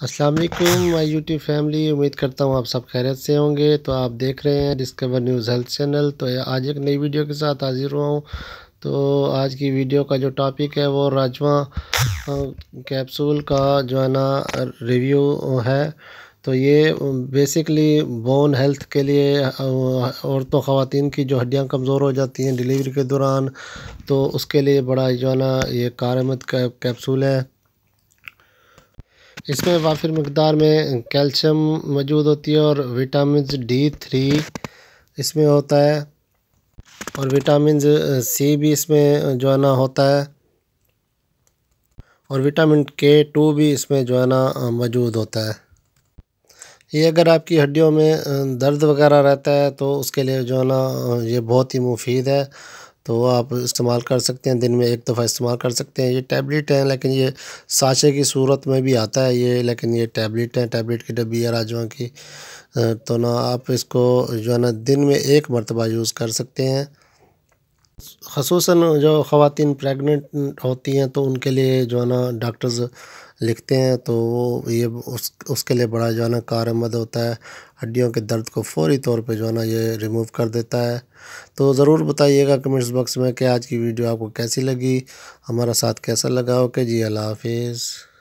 السلام علیکم میں یوٹیوب فیملی امید کرتا ہوں آپ سب خیرت سے ہوں گے تو آپ دیکھ رہے ہیں ڈسکور نیوز ہیلتھ چینل تو آج ایک نئی ویڈیو کے ساتھ حاضر ہوا ہوں تو آج کی ویڈیو کا جو ٹاپک ہے وہ راجما کیپسول کا جو ہے نا ریویو ہے تو یہ بیسکلی بون ہیلتھ کے لیے عورتوں خواتین کی جو ہڈیاں کمزور ہو جاتی ہیں ڈیلیوری کے دوران تو اس کے لیے بڑا جو ہے نا یہ کارآمد کیپسول ہے اس میں وافر مقدار میں کیلشیم موجود ہوتی ہے اور وٹامنز ڈی تھری اس میں ہوتا ہے اور وٹامنز سی بھی اس میں جو ہے نا ہوتا ہے اور وٹامن کے ٹو بھی اس میں جو ہے نا موجود ہوتا ہے یہ اگر آپ کی ہڈیوں میں درد وغیرہ رہتا ہے تو اس کے لیے جو ہے نا یہ بہت ہی مفید ہے تو وہ آپ استعمال کر سکتے ہیں دن میں ایک دفعہ استعمال کر سکتے ہیں یہ ٹیبلیٹ ہیں لیکن یہ سانچے کی صورت میں بھی آتا ہے یہ لیکن یہ ٹیبلیٹ ہیں ٹیبلیٹ کی ڈبی ہے راجوان کی تو نا آپ اس کو جو ہے نا دن میں ایک مرتبہ یوز کر سکتے ہیں خصوصاً جو خواتین پریگننٹ ہوتی ہیں تو ان کے لیے جو ہے نا ڈاکٹرز لکھتے ہیں تو وہ یہ اس اس کے لیے بڑا جو ہے نا کارآمد ہوتا ہے ہڈیوں کے درد کو فوری طور پہ جو ہے نا یہ ریموو کر دیتا ہے تو ضرور بتائیے گا کمنٹس باکس میں کہ آج کی ویڈیو آپ کو کیسی لگی ہمارا ساتھ کیسا لگا اوکے جی اللہ حافظ